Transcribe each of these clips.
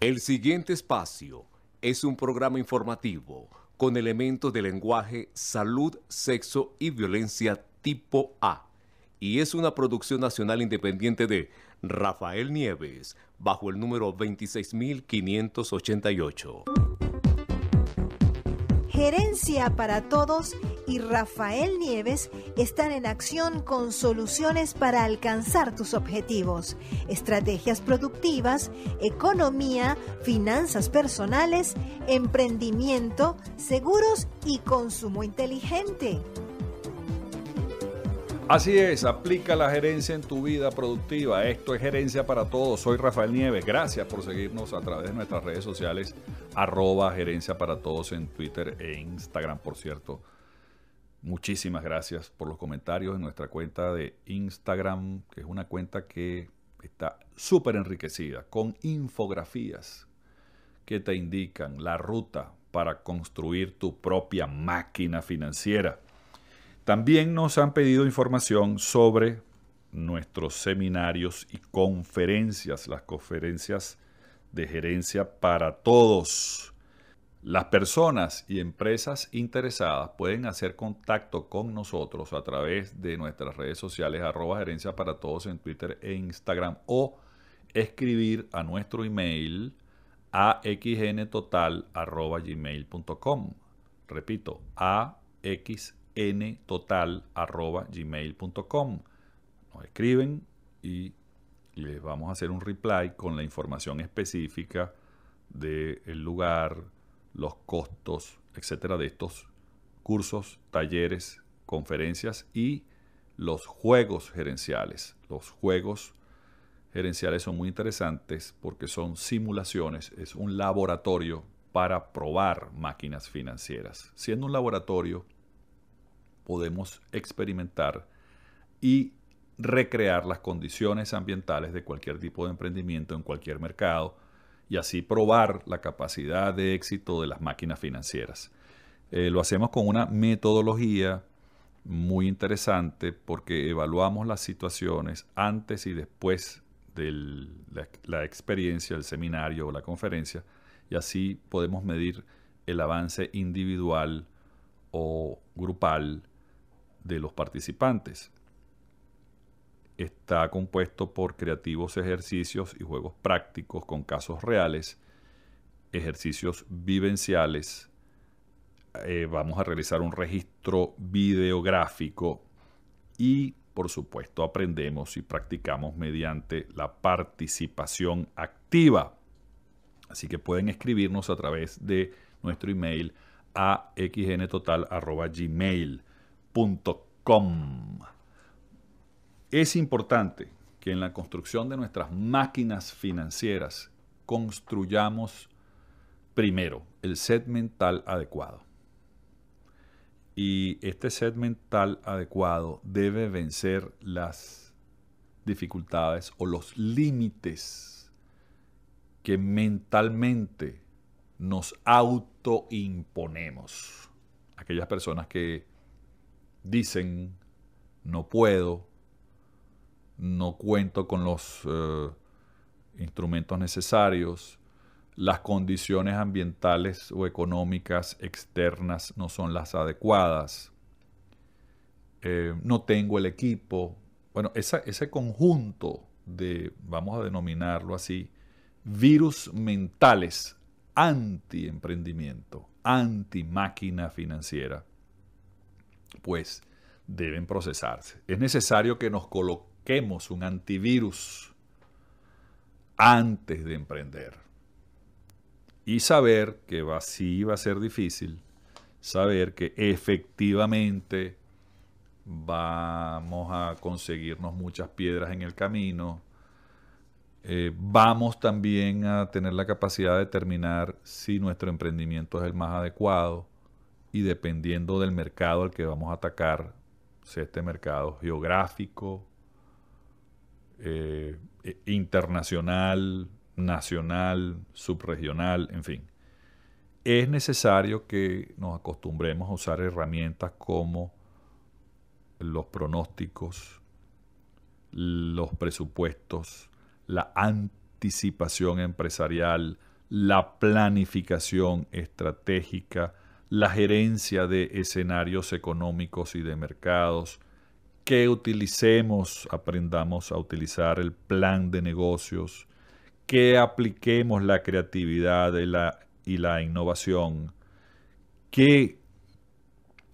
El siguiente espacio es un programa informativo con elementos de lenguaje, salud, sexo y violencia tipo A y es una producción nacional independiente de Rafael Nieves bajo el número 26588. Gerencia para todos y Rafael Nieves están en acción con soluciones para alcanzar tus objetivos, estrategias productivas, economía, finanzas personales, emprendimiento, seguros y consumo inteligente. Así es, aplica la gerencia en tu vida productiva. Esto es gerencia para todos. Soy Rafael Nieves. Gracias por seguirnos a través de nuestras redes sociales, arroba gerencia para todos en Twitter e Instagram, por cierto. Muchísimas gracias por los comentarios en nuestra cuenta de Instagram, que es una cuenta que está súper enriquecida con infografías que te indican la ruta para construir tu propia máquina financiera. También nos han pedido información sobre nuestros seminarios y conferencias, las conferencias de gerencia para todos las personas y empresas interesadas pueden hacer contacto con nosotros a través de nuestras redes sociales arroba gerencia para todos en Twitter e Instagram o escribir a nuestro email axntotal.gmail.com. Repito, axntotal.gmail.com. Nos escriben y les vamos a hacer un reply con la información específica del lugar los costos, etcétera, de estos cursos, talleres, conferencias y los juegos gerenciales. Los juegos gerenciales son muy interesantes porque son simulaciones, es un laboratorio para probar máquinas financieras. Siendo un laboratorio, podemos experimentar y recrear las condiciones ambientales de cualquier tipo de emprendimiento en cualquier mercado y así probar la capacidad de éxito de las máquinas financieras. Eh, lo hacemos con una metodología muy interesante porque evaluamos las situaciones antes y después de la, la, experiencia, el seminario o la conferencia y así podemos medir el avance individual o grupal de los participantes está compuesto por creativos ejercicios y juegos prácticos con casos reales, ejercicios vivenciales. Eh, vamos a realizar un registro videográfico y, por supuesto, aprendemos y practicamos mediante la participación activa. Así que pueden escribirnos a través de nuestro email a xntotal.gmail.com. Es importante que en la construcción de nuestras máquinas financieras construyamos primero el set mental adecuado. Y este set mental adecuado debe vencer las dificultades o los límites que mentalmente nos autoimponemos. Aquellas personas que dicen, no puedo, no cuento con los eh, instrumentos necesarios, las condiciones ambientales o económicas externas no son las adecuadas, eh, no tengo el equipo. Bueno, ese conjunto de, vamos a denominarlo así, virus mentales anti-emprendimiento, anti-máquina financiera, pues deben procesarse. Es necesario que nos coloquemos un antivirus antes de emprender. Y saber que va, sí va a ser difícil, saber que efectivamente vamos a conseguirnos muchas piedras en el camino. Eh, vamos también a tener la capacidad de determinar si nuestro emprendimiento es el más adecuado y dependiendo del mercado al que vamos a atacar, si este mercado geográfico, eh, eh, internacional, nacional, subregional, en fin. Es necesario que nos acostumbremos a usar herramientas como los pronósticos, los presupuestos, la anticipación empresarial, la planificación estratégica, la gerencia de escenarios económicos y de mercados, que utilicemos, aprendamos a utilizar el plan de negocios, que apliquemos la creatividad y la, innovación, que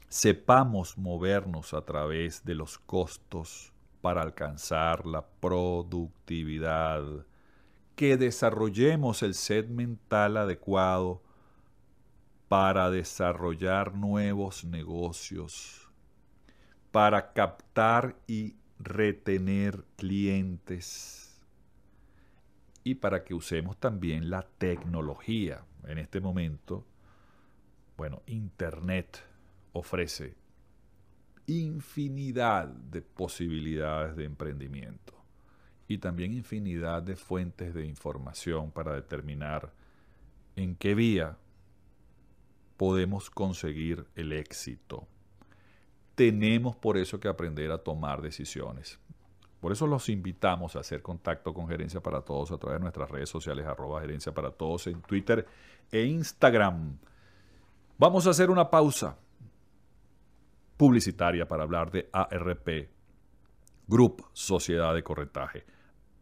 sepamos movernos a través de los costos para alcanzar la productividad, que desarrollemos el set mental adecuado para desarrollar nuevos negocios para captar y retener clientes y para que usemos también la tecnología. En este momento, bueno, Internet ofrece infinidad de posibilidades de emprendimiento y también infinidad de fuentes de información para determinar en qué vía podemos conseguir el éxito tenemos por eso que aprender a tomar decisiones. Por eso los invitamos a hacer contacto con Gerencia para Todos a través de nuestras redes sociales, arroba Gerencia para Todos en Twitter e Instagram. Vamos a hacer una pausa publicitaria para hablar de ARP, Group Sociedad de Corretaje.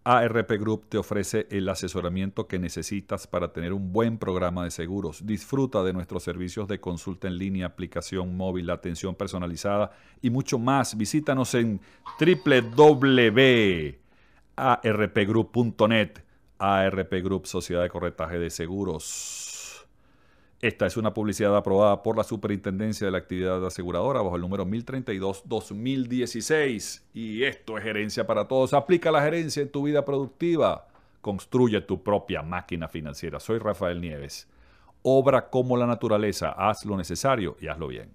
ARP Group te ofrece el asesoramiento que necesitas para tener un buen programa de seguros. Disfruta de nuestros servicios de consulta en línea, aplicación móvil, atención personalizada y mucho más. Visítanos en www.arpgroup.net. ARP Group, Sociedad de Corretaje de Seguros. Esta es una publicidad aprobada por la Superintendencia de la Actividad Aseguradora bajo el número 1032-2016. Y esto es gerencia para todos. Aplica la gerencia en tu vida productiva. Construye tu propia máquina financiera. Soy Rafael Nieves. Obra como la naturaleza. Haz lo necesario y hazlo bien.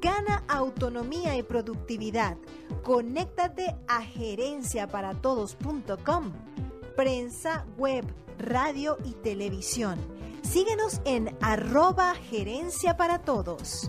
Gana autonomía y productividad. Conéctate a gerenciaparatodos.com prensa, web, radio y televisión. Síguenos en arroba gerencia para todos.